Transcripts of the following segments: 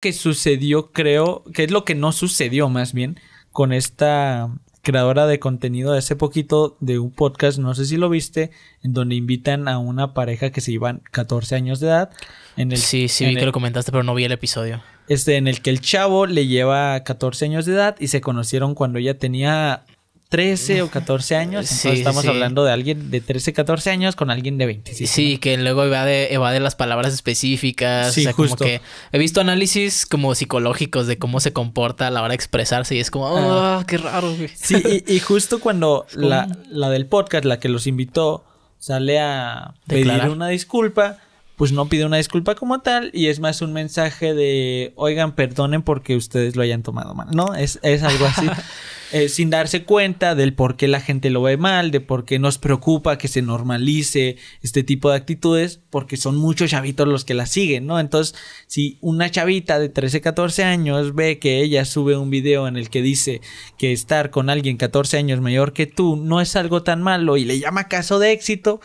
que sucedió, creo, que es lo que no sucedió más bien con esta creadora de contenido de hace poquito de un podcast, no sé si lo viste, en donde invitan a una pareja que se iban 14 años de edad. En sí, sí, vi que lo comentaste, pero no vi el episodio. Este, en el que el chavo le lleva 14 años de edad y se conocieron cuando ella tenía 13 o 14 años. estamos hablando de alguien de 13, 14 años con alguien de 25. Sí, que luego evade, las palabras específicas. Sí, como que he visto análisis como psicológicos de cómo se comporta a la hora de expresarse y es como, ¡ah, qué raro! Sí, y, justo cuando la, la, del podcast, la que los invitó, sale a pedir una disculpa pues no pide una disculpa como tal y es más un mensaje de, oigan, perdonen porque ustedes lo hayan tomado mal, ¿no? Es, es algo así. Eh, sin darse cuenta del por qué la gente lo ve mal, de por qué nos preocupa que se normalice este tipo de actitudes, porque son muchos chavitos los que la siguen, ¿no? Entonces, si una chavita de 13, 14 años ve que ella sube un video en el que dice que estar con alguien 14 años mayor que tú no es algo tan malo y le llama caso de éxito,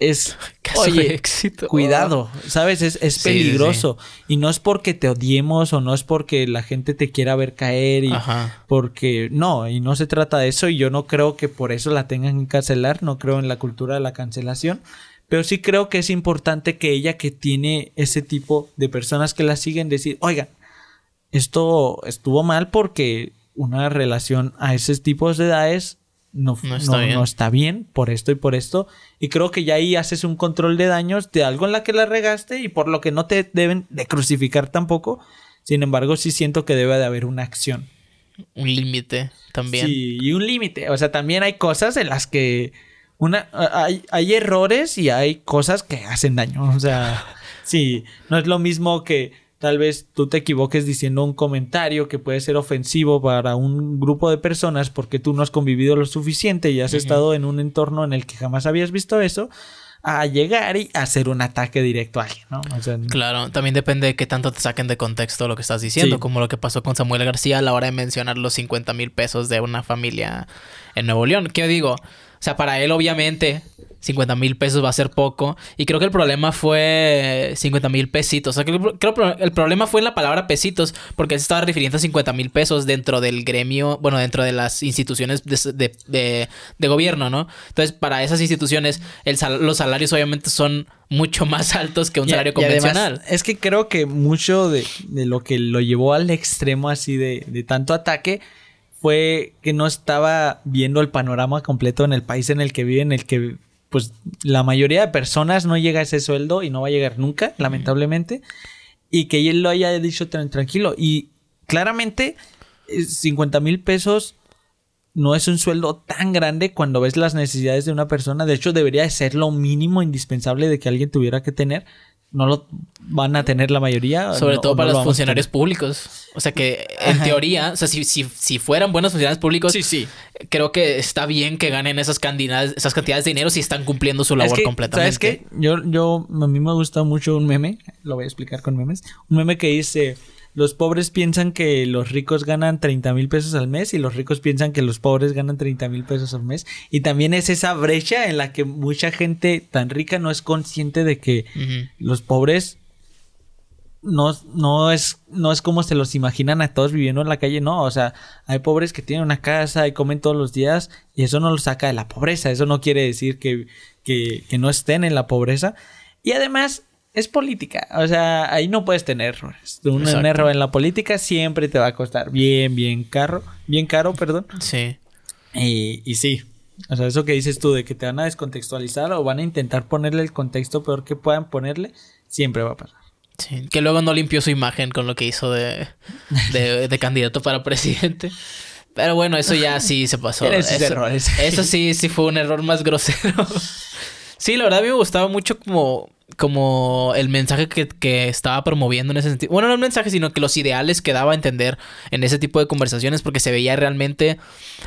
es oye, cuidado, ¿sabes? Es, peligroso. Y no es porque te odiemos o no es porque la gente te quiera ver caer y porque no, y no se trata de eso y yo no creo que por eso la tengan que cancelar, no creo en la cultura de la cancelación, pero sí creo que es importante que ella que tiene ese tipo de personas que la siguen decir, oiga, esto estuvo mal porque una relación a esos tipos de edades no, está bien por esto y por esto. Y creo que ya ahí haces un control de daños de algo en la que la regaste y por lo que no te deben de crucificar tampoco. Sin embargo, sí siento que debe de haber una acción. Un límite también. Sí, y un límite. O sea, también hay cosas en las que una, hay, hay errores y hay cosas que hacen daño. O sea, sí, no es lo mismo que Tal vez tú te equivoques diciendo un comentario que puede ser ofensivo para un grupo de personas porque tú no has convivido lo suficiente y has estado en un entorno en el que jamás habías visto eso a llegar y hacer un ataque directo a alguien, ¿no? claro, también depende de qué tanto te saquen de contexto lo que estás diciendo, como lo que pasó con Samuel García a la hora de mencionar los 50 mil pesos de una familia en Nuevo León. ¿Qué digo? O sea, para él obviamente 50 mil pesos va a ser poco. Y creo que el problema fue 50 mil pesitos. O sea, creo que el problema fue en la palabra pesitos, porque él se estaba refiriendo a 50 mil pesos dentro del gremio, bueno, dentro de las instituciones de, gobierno, ¿no? Entonces, para esas instituciones, el los salarios obviamente son mucho más altos que un salario convencional. es que creo que mucho de, lo que lo llevó al extremo así de tanto ataque fue que no estaba viendo el panorama completo en el país en el que vive, en el que pues la mayoría de personas no llega a ese sueldo y no va a llegar nunca, lamentablemente, y que él lo haya dicho tranquilo. Y claramente, 50 eh, mil pesos no es un sueldo tan grande cuando ves las necesidades de una persona. De hecho, debería ser lo mínimo indispensable de que alguien tuviera que tener no lo van a tener la mayoría. Sobre todo para los funcionarios públicos. O sea que en teoría, o sea, si, si, si, fueran buenos funcionarios públicos, sí, sí. creo que está bien que ganen esas cantidades, esas cantidades de dinero si están cumpliendo su labor es que, ¿Sabes qué? Yo, yo, a mí me gusta mucho un meme, lo voy a explicar con memes, un meme que dice, los pobres piensan que los ricos ganan 30 mil pesos al mes y los ricos piensan que los pobres ganan 30 mil pesos al mes. Y también es esa brecha en la que mucha gente tan rica no es consciente de que los pobres no, no, es, no es como se los imaginan a todos viviendo en la calle, no, o sea, hay pobres que tienen una casa y comen todos los días y eso no los saca de la pobreza, eso no quiere decir que, que no estén en la pobreza. Y además es política. O sea, ahí no puedes tener errores. Un error en la política siempre te va a costar bien, bien caro. Bien caro, perdón. Sí. Y, sí. O sea, eso que dices tú de que te van a descontextualizar o van a intentar ponerle el contexto peor que puedan ponerle, siempre va a pasar. Sí, que luego no limpió su imagen con lo que hizo de, de, candidato para presidente. Pero bueno, eso ya sí se pasó. eso, eso sí, sí fue un error más grosero. sí, la verdad a mí me gustaba mucho como como el mensaje que, estaba promoviendo en ese sentido. Bueno, no el mensaje, sino que los ideales que daba a entender en ese tipo de conversaciones, porque se veía realmente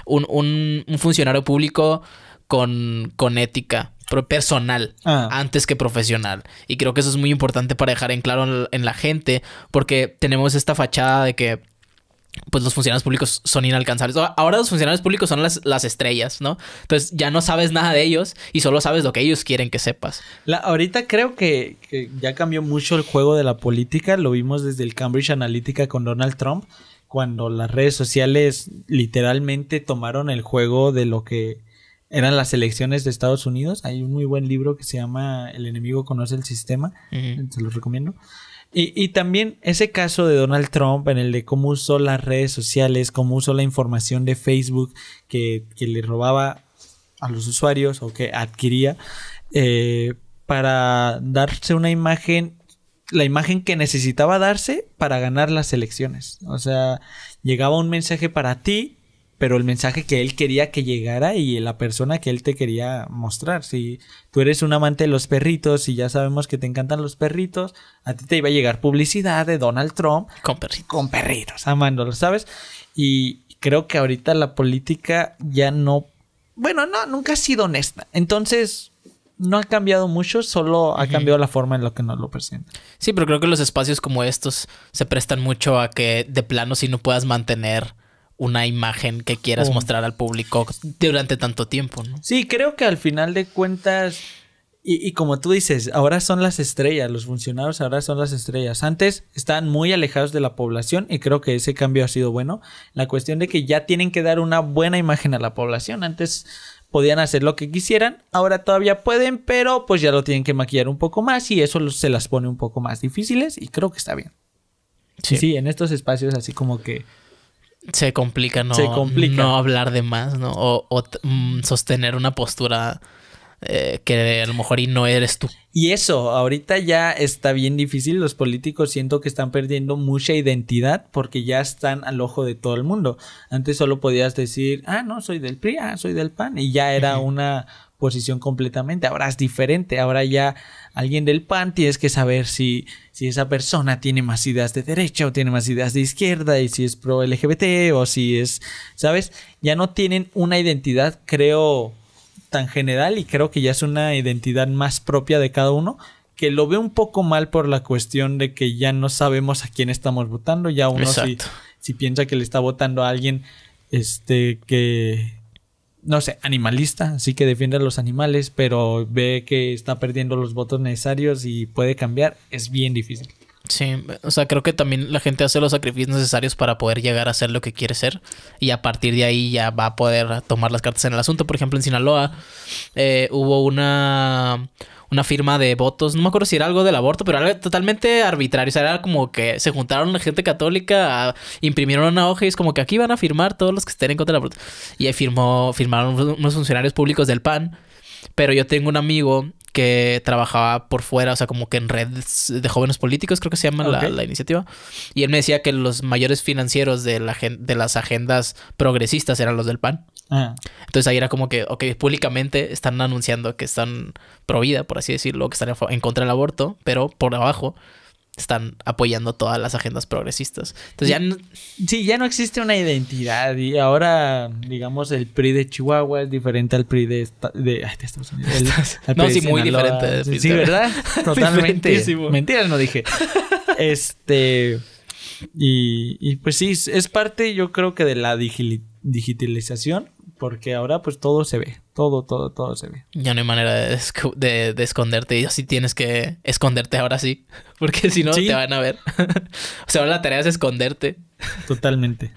un, funcionario público con, con ética personal ah. antes que profesional. Y creo que eso es muy importante para dejar en claro en la gente, porque tenemos esta fachada de que pues los funcionarios públicos son inalcanzables. Ahora los funcionarios públicos son las, estrellas, ¿no? Entonces ya no sabes nada de ellos y solo sabes lo que ellos quieren que sepas. ahorita creo que, ya cambió mucho el juego de la política, lo vimos desde el Cambridge Analytica con Donald Trump, cuando las redes sociales literalmente tomaron el juego de lo que eran las elecciones de Estados Unidos. Hay un muy buen libro que se llama El enemigo conoce el sistema, se los recomiendo. Y, también ese caso de Donald Trump en el de cómo usó las redes sociales, cómo usó la información de Facebook que, que le robaba a los usuarios o que adquiría eh, para darse una imagen, la imagen que necesitaba darse para ganar las elecciones. O sea, llegaba un mensaje para ti pero el mensaje que él quería que llegara y la persona que él te quería mostrar. Si tú eres un amante de los perritos y ya sabemos que te encantan los perritos, a ti te iba a llegar publicidad de Donald Trump con perritos, con perritos amándolos, ¿sabes? Y creo que ahorita la política ya no, bueno, no, nunca ha sido honesta. Entonces, no ha cambiado mucho, solo ha cambiado la forma en la que nos lo presenta. Sí, pero creo que los espacios como estos se prestan mucho a que de plano si no puedas mantener una imagen que quieras oh. mostrar al público durante tanto tiempo, ¿no? Sí, creo que al final de cuentas, y, como tú dices, ahora son las estrellas, los funcionarios ahora son las estrellas. Antes estaban muy alejados de la población y creo que ese cambio ha sido bueno. La cuestión de que ya tienen que dar una buena imagen a la población. Antes podían hacer lo que quisieran, ahora todavía pueden, pero pues ya lo tienen que maquillar un poco más y eso se las pone un poco más difíciles y creo que está bien. sí en estos espacios así como que se complica no, hablar de más, ¿no? O, mm, sostener una postura eh, que a lo mejor y no eres tú. Y eso, ahorita ya está bien difícil. Los políticos siento que están perdiendo mucha identidad porque ya están al ojo de todo el mundo. Antes solo podías decir, ah, no, soy del PRI, ah, soy del PAN. Y ya era una posición completamente. Ahora es diferente, ahora ya alguien del PAN tienes que saber si, si esa persona tiene más ideas de derecha o tiene más ideas de izquierda y si es pro LGBT o si es, ¿sabes? Ya no tienen una identidad, creo, tan general y creo que ya es una identidad más propia de cada uno que lo ve un poco mal por la cuestión de que ya no sabemos a quién estamos votando, ya uno si, piensa que le está votando a alguien este que, no sé, animalista, sí que defiende a los animales, pero ve que está perdiendo los votos necesarios y puede cambiar, es bien difícil. Sí, o sea, creo que también la gente hace los sacrificios necesarios para poder llegar a ser lo que quiere ser y a partir de ahí ya va a poder tomar las cartas en el asunto. Por ejemplo, en Sinaloa eh, hubo una una firma de votos. No me acuerdo si era algo del aborto, pero algo totalmente arbitrario. O sea, era como que se juntaron la gente católica, imprimieron una hoja y es como que aquí van a firmar todos los que estén en contra del aborto. Y ahí firmó, firmaron unos funcionarios públicos del PAN. Pero yo tengo un amigo que trabajaba por fuera, o sea, como que en redes de jóvenes políticos, creo que se llama la, iniciativa. Y él me decía que los mayores financieros de, la, de las agendas progresistas eran los del PAN. Ah. Entonces ahí era como que, ok, públicamente están anunciando que están pro por así decirlo, que están en contra del aborto, pero por abajo están apoyando todas las agendas progresistas. Entonces ya no... Sí, ya no existe una identidad y ahora, digamos, el PRI de Chihuahua es diferente al PRI de, Estados Unidos. no, sí, muy diferente. sí, ¿verdad? Totalmente. Mentiras no dije. Este... Y, y, pues sí, es parte yo creo que de la digitalización porque ahora pues todo se ve, todo, todo, todo se ve. Ya no hay manera de, de, esconderte y así tienes que esconderte ahora sí, porque si no te van a ver. o sea, ahora la tarea es esconderte. Totalmente.